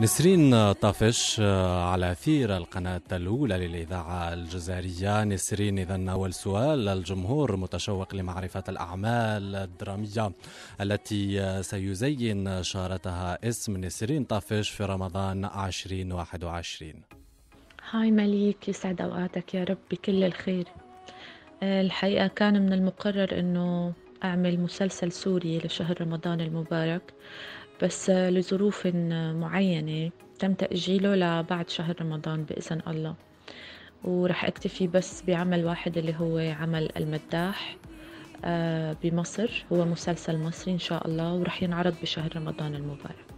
نسرين طافش آه، على أثير القناة الأولى للإذاعة الجزائرية نسرين إذا أول سؤال الجمهور متشوق لمعرفة الأعمال الدرامية التي آه، سيزين شارتها اسم نسرين طافش في رمضان 2021 هاي مليك يسعد أوقاتك يا رب بكل الخير آه، الحقيقة كان من المقرر أنه أعمل مسلسل سوري لشهر رمضان المبارك بس آه، لظروف آه، معينة تم تأجيله لبعد شهر رمضان بإذن الله ورح أكتفي بس بعمل واحد اللي هو عمل المداح آه، بمصر هو مسلسل مصري إن شاء الله ورح ينعرض بشهر رمضان المبارك